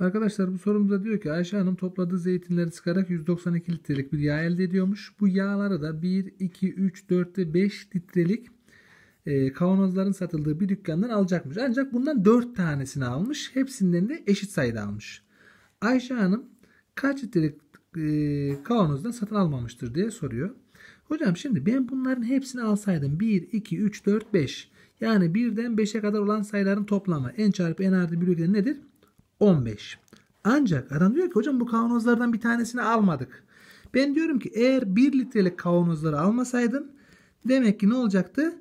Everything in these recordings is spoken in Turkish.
Arkadaşlar bu sorumuzda diyor ki Ayşe Hanım topladığı zeytinleri sıkarak 192 litrelik bir yağ elde ediyormuş. Bu yağları da 1, 2, 3, 4 ve 5 litrelik e, kavanozların satıldığı bir dükkandan alacakmış. Ancak bundan 4 tanesini almış. Hepsinden de eşit sayıda almış. Ayşe Hanım kaç litrelik e, kavanozdan satın almamıştır diye soruyor. Hocam şimdi ben bunların hepsini alsaydım 1, 2, 3, 4, 5 yani 1'den 5'e kadar olan sayıların toplamı en çarpı en artı 1 nedir? 15. Ancak adam diyor ki hocam bu kavanozlardan bir tanesini almadık. Ben diyorum ki eğer 1 litrelik kavanozları almasaydın demek ki ne olacaktı?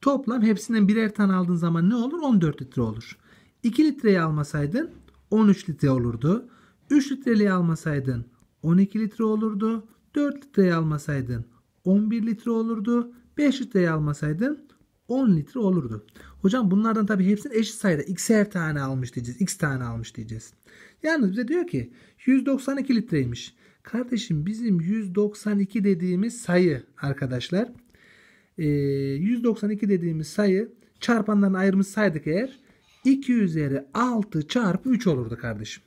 Toplam hepsinden birer tane aldığın zaman ne olur? 14 litre olur. 2 litreyi almasaydın 13 litre olurdu. 3 litreliği almasaydın 12 litre olurdu. 4 litreyi almasaydın 11 litre olurdu. 5 litreyi almasaydın 10 litre olurdu. Hocam bunlardan tabii hepsinin eşit sayıda x'er tane almış diyeceğiz. x tane almış diyeceğiz. Yalnız bize diyor ki 192 litreymiş. Kardeşim bizim 192 dediğimiz sayı arkadaşlar. 192 e, dediğimiz sayı çarpanlarını saydık eğer 2 üzeri 6 çarpı 3 olurdu kardeşim.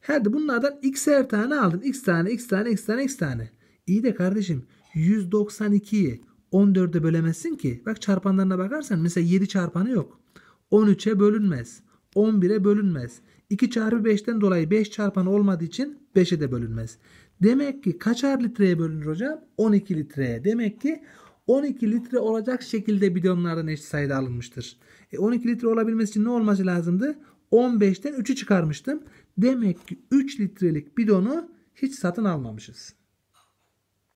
Hadi bunlardan x'er tane aldın. x tane, x tane, x tane, x tane. İyi de kardeşim 192'yi 14'e bölemezsin ki. Bak çarpanlarına bakarsan mesela 7 çarpanı yok. 13'e bölünmez. 11'e bölünmez. 2 çarpı 5'ten dolayı 5 çarpanı olmadığı için 5'e de bölünmez. Demek ki kaçar litreye bölünür hocam? 12 litreye. Demek ki 12 litre olacak şekilde bidonlardan eşit sayıda alınmıştır. E 12 litre olabilmesi için ne olması lazımdı? 15'ten 3'ü çıkarmıştım. Demek ki 3 litrelik bidonu hiç satın almamışız.